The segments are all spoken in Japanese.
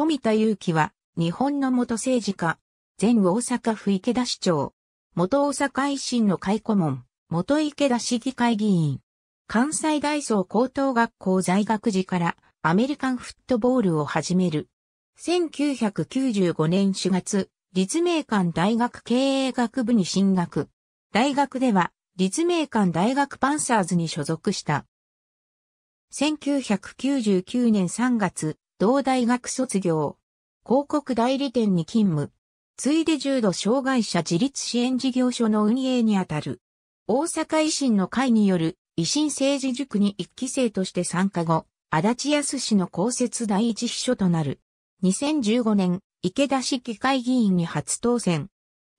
富田祐樹は、日本の元政治家、前大阪府池田市長、元大阪維新の会顧問、元池田市議会議員、関西大層高等学校在学時からアメリカンフットボールを始める。1995年4月、立命館大学経営学部に進学。大学では、立命館大学パンサーズに所属した。1999年3月、同大学卒業。広告代理店に勤務。ついで重度障害者自立支援事業所の運営にあたる。大阪維新の会による維新政治塾に一期生として参加後、足立康氏の公設第一秘書となる。2015年、池田市議会議員に初当選。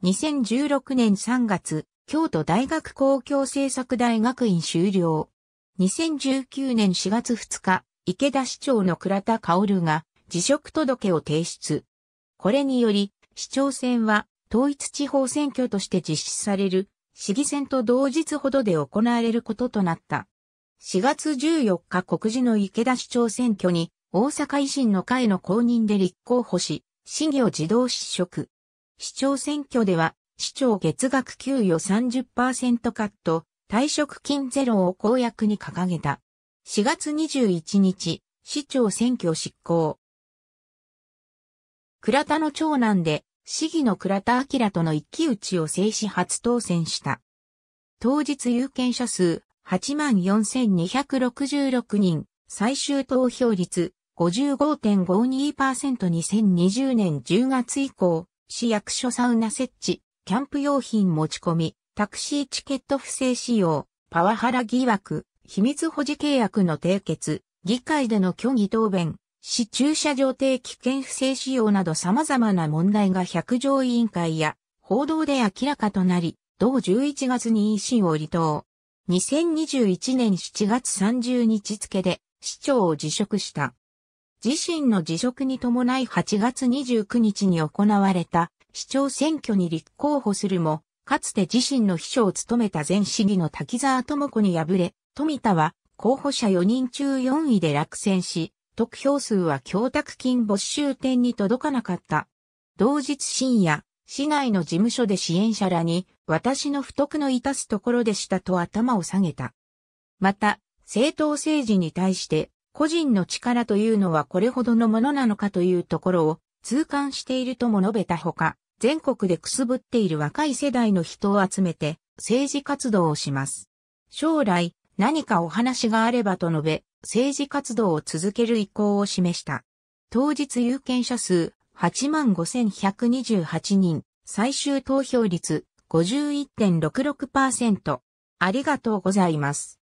2016年3月、京都大学公共政策大学院修了。2019年4月2日、池田市長の倉田香織が辞職届を提出。これにより、市長選は統一地方選挙として実施される市議選と同日ほどで行われることとなった。4月14日告示の池田市長選挙に大阪維新の会の公認で立候補し、市議を自動失職。市長選挙では、市長月額給与30%カット、退職金ゼロを公約に掲げた。4月21日、市長選挙執行。倉田の長男で、市議の倉田明との一騎打ちを制し初当選した。当日有権者数84,266人、最終投票率 55.52%2020 年10月以降、市役所サウナ設置、キャンプ用品持ち込み、タクシーチケット不正使用、パワハラ疑惑、秘密保持契約の締結、議会での虚偽答弁、市駐車場定期券不正使用など様々な問題が百条委員会や報道で明らかとなり、同11月に維新を離党。2021年7月30日付で市長を辞職した。自身の辞職に伴い8月29日に行われた市長選挙に立候補するも、かつて自身の秘書を務めた前市議の滝沢智子に敗れ、富田は候補者4人中4位で落選し、得票数は供託金没収点に届かなかった。同日深夜、市内の事務所で支援者らに、私の不徳の致すところでしたと頭を下げた。また、政党政治に対して、個人の力というのはこれほどのものなのかというところを痛感しているとも述べたほか、全国でくすぶっている若い世代の人を集めて政治活動をします。将来、何かお話があればと述べ、政治活動を続ける意向を示した。当日有権者数85,128人、最終投票率51.66%。ありがとうございます。